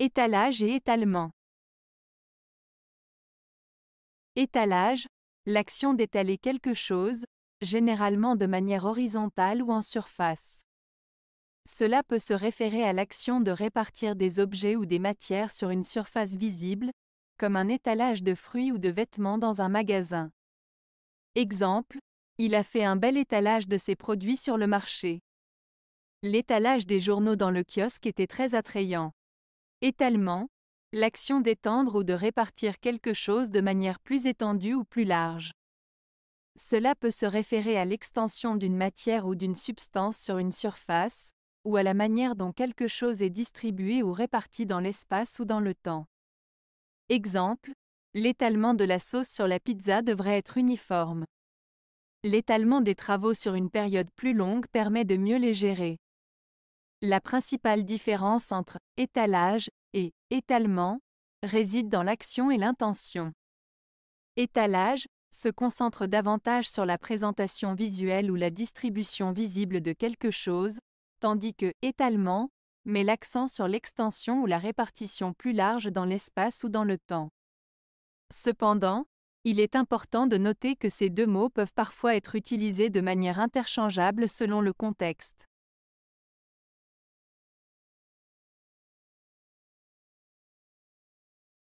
Étalage et étalement. Étalage, l'action d'étaler quelque chose, généralement de manière horizontale ou en surface. Cela peut se référer à l'action de répartir des objets ou des matières sur une surface visible, comme un étalage de fruits ou de vêtements dans un magasin. Exemple, il a fait un bel étalage de ses produits sur le marché. L'étalage des journaux dans le kiosque était très attrayant. Étalement, l'action d'étendre ou de répartir quelque chose de manière plus étendue ou plus large. Cela peut se référer à l'extension d'une matière ou d'une substance sur une surface, ou à la manière dont quelque chose est distribué ou réparti dans l'espace ou dans le temps. Exemple, l'étalement de la sauce sur la pizza devrait être uniforme. L'étalement des travaux sur une période plus longue permet de mieux les gérer. La principale différence entre étalage et étalement réside dans l'action et l'intention. Étalage se concentre davantage sur la présentation visuelle ou la distribution visible de quelque chose, tandis que étalement met l'accent sur l'extension ou la répartition plus large dans l'espace ou dans le temps. Cependant, il est important de noter que ces deux mots peuvent parfois être utilisés de manière interchangeable selon le contexte.